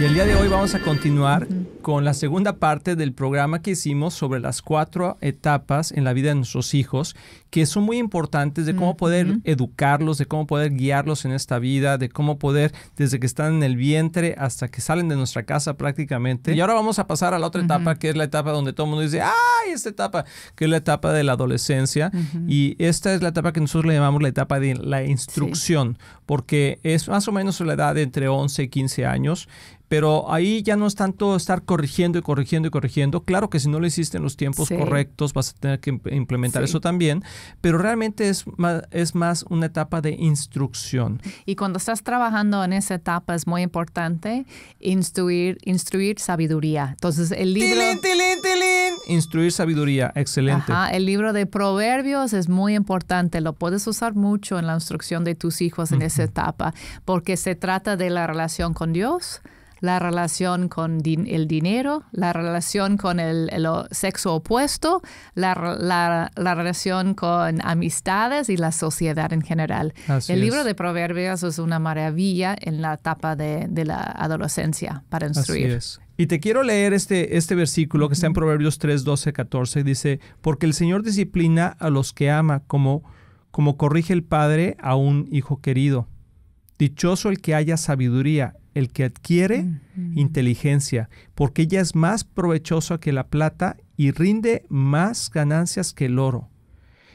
Y el día de hoy vamos a continuar con la segunda parte del programa que hicimos sobre las cuatro etapas en la vida de nuestros hijos, que son muy importantes de cómo poder educarlos, de cómo poder guiarlos en esta vida, de cómo poder desde que están en el vientre hasta que salen de nuestra casa prácticamente. Y ahora vamos a pasar a la otra etapa, que es la etapa donde todo el mundo dice, ¡ay, esta etapa! Que es la etapa de la adolescencia. Y esta es la etapa que nosotros le llamamos la etapa de la instrucción, porque es más o menos la edad de entre 11 y 15 años. Pero ahí ya no es tanto estar corrigiendo y corrigiendo y corrigiendo. Claro que si no lo hiciste en los tiempos correctos, vas a tener que implementar eso también. Pero realmente es más, una etapa de instrucción. Y cuando estás trabajando en esa etapa es muy importante instruir, instruir sabiduría. Entonces el libro... ¡Tilín, Instruir sabiduría, excelente. el libro de Proverbios es muy importante. Lo puedes usar mucho en la instrucción de tus hijos en esa etapa porque se trata de la relación con Dios la relación con el dinero, la relación con el, sexo opuesto, la, relación con amistades y la sociedad en general. el libro de Proverbios es una maravilla en la etapa de, la adolescencia para instruir. Y te quiero leer este, este versículo que está en Proverbios 3, 12, 14. Dice, porque el Señor disciplina a los que ama, como, como corrige el Padre a un hijo querido. Dichoso el que haya sabiduría, el que adquiere inteligencia, porque ella es más provechosa que la plata y rinde más ganancias que el oro.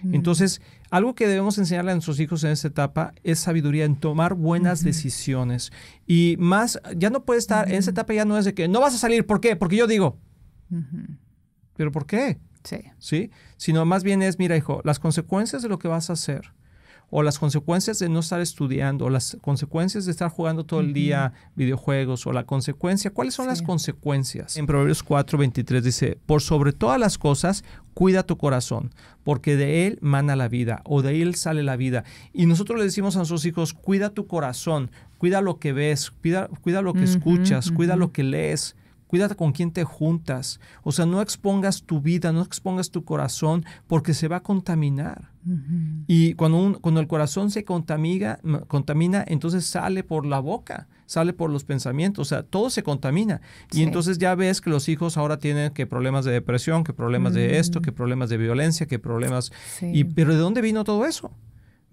Mm. Entonces, algo que debemos enseñarle a nuestros hijos en esta etapa es sabiduría en tomar buenas decisiones. Y más, ya no puede estar, en esta etapa ya no es de que no vas a salir, ¿por qué? Porque yo digo, ¿pero por qué? Sí. sí. Sino más bien es, mira, hijo, las consecuencias de lo que vas a hacer o las consecuencias de no estar estudiando, o las consecuencias de estar jugando todo el día videojuegos, o la consecuencia. ¿Cuáles son las consecuencias? En Proverbios 4, 23 dice, por sobre todas las cosas, cuida tu corazón, porque de él mana la vida, o de él sale la vida. Y nosotros le decimos a nuestros hijos, cuida tu corazón, cuida lo que ves, cuida, lo que escuchas, cuida lo que lees Cuídate con quién te juntas, o sea, no expongas tu vida, no expongas tu corazón porque se va a contaminar. Y cuando, cuando el corazón se contamina, entonces sale por la boca, sale por los pensamientos, o sea, todo se contamina. Y entonces ya ves que los hijos ahora tienen que problemas de depresión, que problemas de esto, mm. que problemas de violencia, que problemas... Y, pero ¿de dónde vino todo eso?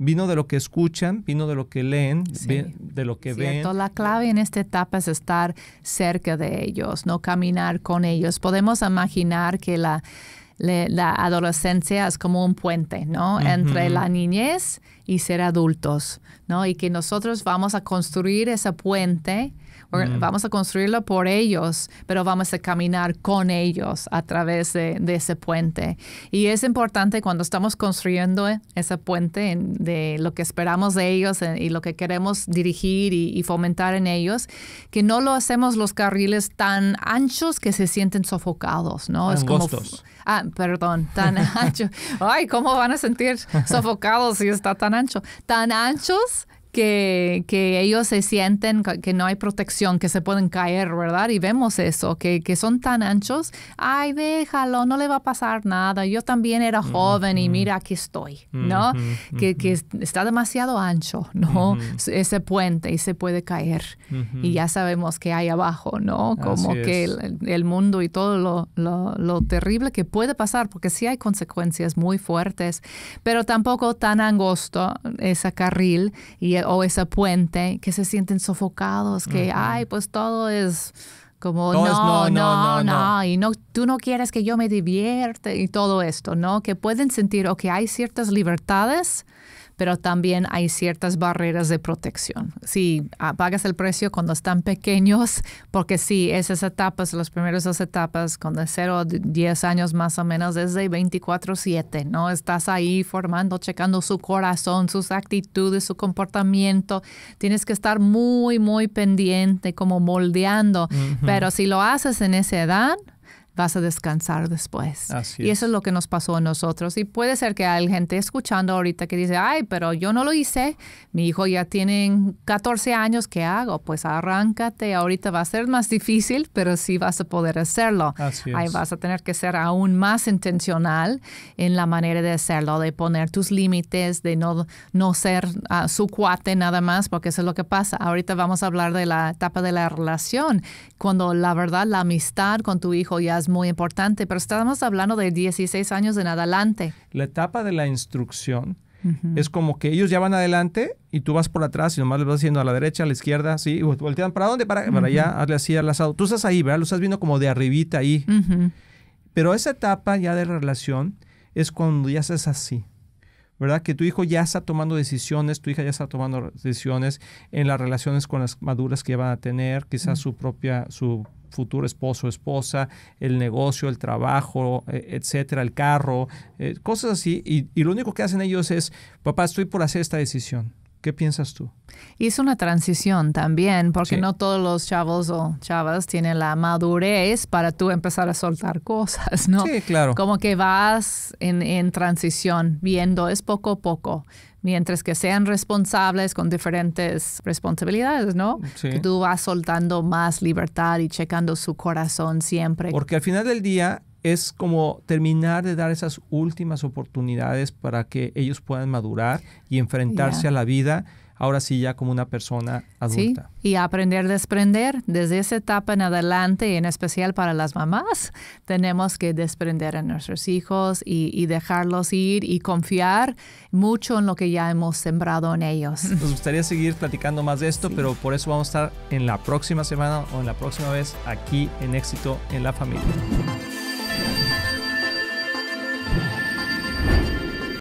vino de lo que escuchan, vino de lo que leen, de lo que ven. La clave en esta etapa es estar cerca de ellos, no caminar con ellos. Podemos imaginar que la, adolescencia es como un puente, ¿no? Entre la niñez y ser adultos, ¿no? Y que nosotros vamos a construir ese puente Mm. Vamos a construirlo por ellos, pero vamos a caminar con ellos a través de, ese puente. Y es importante cuando estamos construyendo ese puente de lo que esperamos de ellos eh, y lo que queremos dirigir y, fomentar en ellos, que no lo hacemos los carriles tan anchos que se sienten sofocados, ¿no? Es como Ah, perdón, tan ancho Ay, ¿cómo van a sentir sofocados si está tan ancho? Tan anchos que, ellos se sienten que no hay protección, que se pueden caer, ¿verdad? Y vemos eso, que, son tan anchos, ay, déjalo, no le va a pasar nada, yo también era joven y mira, aquí estoy, ¿no? que, está demasiado ancho, ¿no? Ese puente y se puede caer. Y ya sabemos que hay abajo, ¿no? Como que el, mundo y todo lo, terrible que puede pasar, porque sí hay consecuencias muy fuertes, pero tampoco tan angosto ese carril y o ese puente, que se sienten sofocados, que, ay, pues todo es como no, no, no, no, y no, tú no quieres que yo me divierte y todo esto, ¿no? Que pueden sentir, o que hay ciertas libertades, pero también hay ciertas barreras de protección. Si ah, pagas el precio cuando están pequeños, porque sí, esas etapas, las primeras dos etapas, con de 0 a 10 años más o menos, es de 24-7, ¿no? Estás ahí formando, checando su corazón, sus actitudes, su comportamiento. Tienes que estar muy, muy pendiente, como moldeando. Pero si lo haces en esa edad, vas a descansar después. y eso es. lo que nos pasó a nosotros. Y puede ser que hay gente escuchando ahorita que dice, ay, pero yo no lo hice, mi hijo ya tiene 14 años, ¿qué hago? Pues arráncate, ahorita va a ser más difícil, pero sí vas a poder hacerlo. Ahí vas a tener que ser aún más intencional en la manera de hacerlo, de poner tus límites, de no, no ser ah, su cuate nada más, porque eso es lo que pasa. Ahorita vamos a hablar de la etapa de la relación, cuando la verdad, la amistad con tu hijo ya es muy importante, pero estamos hablando de 16 años en adelante. La etapa de la instrucción es como que ellos ya van adelante y tú vas por atrás y nomás les vas haciendo a la derecha, a la izquierda, así, y voltean para dónde, para, allá, hazle así al asado. Tú estás ahí, ¿verdad? Lo estás viendo como de arribita ahí. Pero esa etapa ya de relación es cuando ya haces así. ¿verdad? Que tu hijo ya está tomando decisiones, tu hija ya está tomando decisiones en las relaciones con las maduras que van a tener, quizás mm. su propia, su futuro esposo o esposa, el negocio, el trabajo, e, etcétera, el carro, eh, cosas así. Y, y lo único que hacen ellos es, papá, estoy por hacer esta decisión. ¿Qué piensas tú? hizo una transición también, porque no todos los chavos o chavas tienen la madurez para tú empezar a soltar cosas, ¿no? Sí, claro. Como que vas en, en transición, viendo, es poco a poco mientras que sean responsables con diferentes responsabilidades, ¿no? Sí. tú vas soltando más libertad y checando su corazón siempre. Porque al final del día, es como terminar de dar esas últimas oportunidades para que ellos puedan madurar y enfrentarse a la vida, ahora sí ya como una persona adulta. Sí, y aprender a desprender desde esa etapa en adelante, y en especial para las mamás, tenemos que desprender a nuestros hijos y, dejarlos ir y confiar mucho en lo que ya hemos sembrado en ellos. Nos gustaría seguir platicando más de esto, pero por eso vamos a estar en la próxima semana o en la próxima vez aquí en Éxito en la Familia.